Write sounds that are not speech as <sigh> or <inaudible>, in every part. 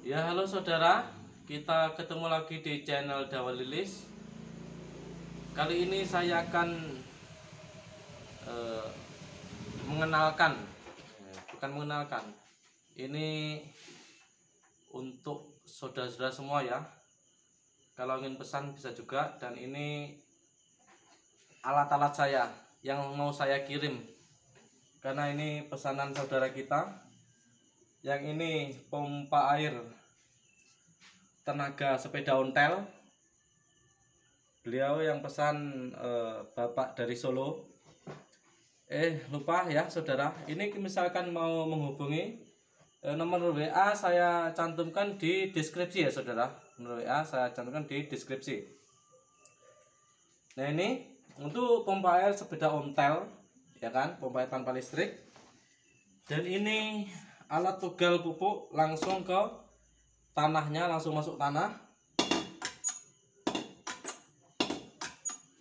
Ya halo saudara, kita ketemu lagi di channel Dawa Lilis. Kali ini saya akan eh, mengenalkan, bukan mengenalkan, ini untuk saudara-saudara semua ya. Kalau ingin pesan bisa juga dan ini alat-alat saya yang mau saya kirim karena ini pesanan saudara kita yang ini pompa air tenaga sepeda ontel beliau yang pesan eh, bapak dari Solo eh lupa ya saudara ini misalkan mau menghubungi eh, nomor WA saya cantumkan di deskripsi ya saudara nomor WA saya cantumkan di deskripsi nah ini untuk pompa air sepeda ontel ya kan pompa air tanpa listrik dan ini alat tugal pupuk langsung ke tanahnya langsung masuk tanah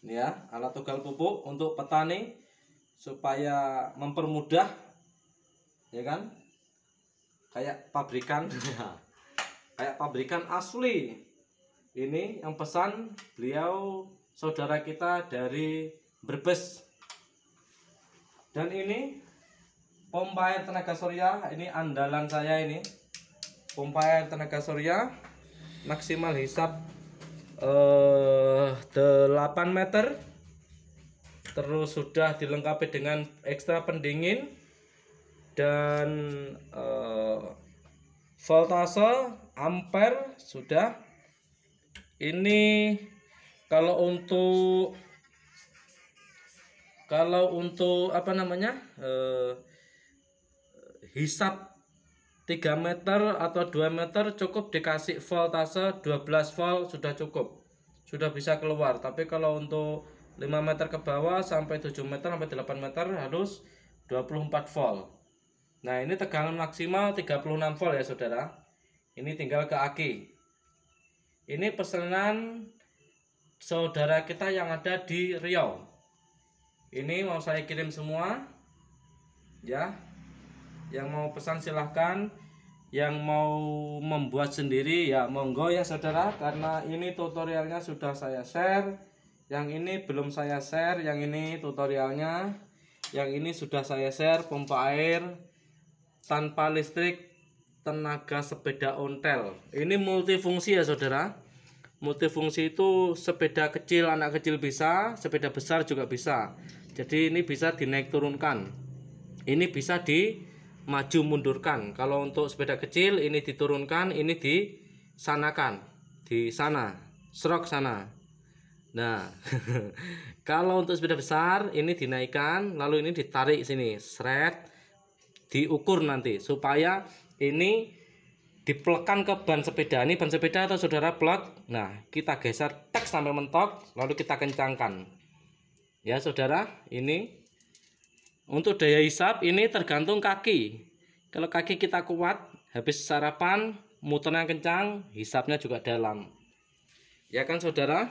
ini ya alat tugal pupuk untuk petani supaya mempermudah ya kan kayak pabrikan iya. kayak pabrikan asli ini yang pesan beliau saudara kita dari Brebes dan ini pompa air tenaga surya ini andalan saya ini pompa air tenaga surya maksimal hisap eh, 8 meter terus sudah dilengkapi dengan ekstra pendingin dan eh, voltase ampere sudah ini kalau untuk kalau untuk apa namanya eh, hisap 3 meter atau 2 meter cukup dikasih voltase 12 volt sudah cukup sudah bisa keluar tapi kalau untuk 5 meter ke bawah sampai 7 meter sampai 8 meter harus 24 volt nah ini tegangan maksimal 36 volt ya saudara ini tinggal ke aki ini pesanan saudara kita yang ada di Riau ini mau saya kirim semua ya yang mau pesan silahkan yang mau membuat sendiri ya monggo ya saudara karena ini tutorialnya sudah saya share yang ini belum saya share yang ini tutorialnya yang ini sudah saya share pompa air tanpa listrik tenaga sepeda ontel ini multifungsi ya saudara multifungsi itu sepeda kecil anak kecil bisa sepeda besar juga bisa jadi ini bisa dinaik turunkan ini bisa di maju mundurkan. Kalau untuk sepeda kecil ini diturunkan, ini disanakan, di sana, serok sana. Nah, <laughs> kalau untuk sepeda besar ini dinaikkan, lalu ini ditarik sini, seret, diukur nanti supaya ini dipelekan ke ban sepeda ini ban sepeda atau saudara plek nah kita geser tek sampai mentok lalu kita kencangkan ya saudara ini untuk daya hisap ini tergantung kaki. Kalau kaki kita kuat, habis sarapan, muternya kencang, hisapnya juga dalam. Ya kan saudara?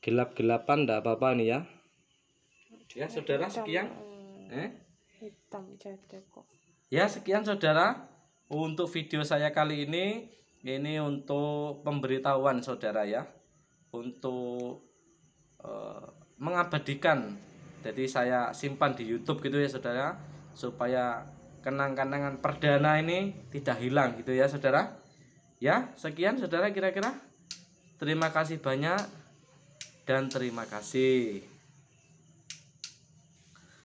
Gelap-gelapan enggak apa-apa nih ya. Ya saudara sekian. Eh? eh? Hitam jadi kok. Ya sekian saudara untuk video saya kali ini. Ini untuk pemberitahuan saudara ya. Untuk uh, mengabadikan jadi saya simpan di YouTube gitu ya saudara supaya kenang-kenangan perdana ini tidak hilang gitu ya saudara ya sekian saudara kira-kira terima kasih banyak dan terima kasih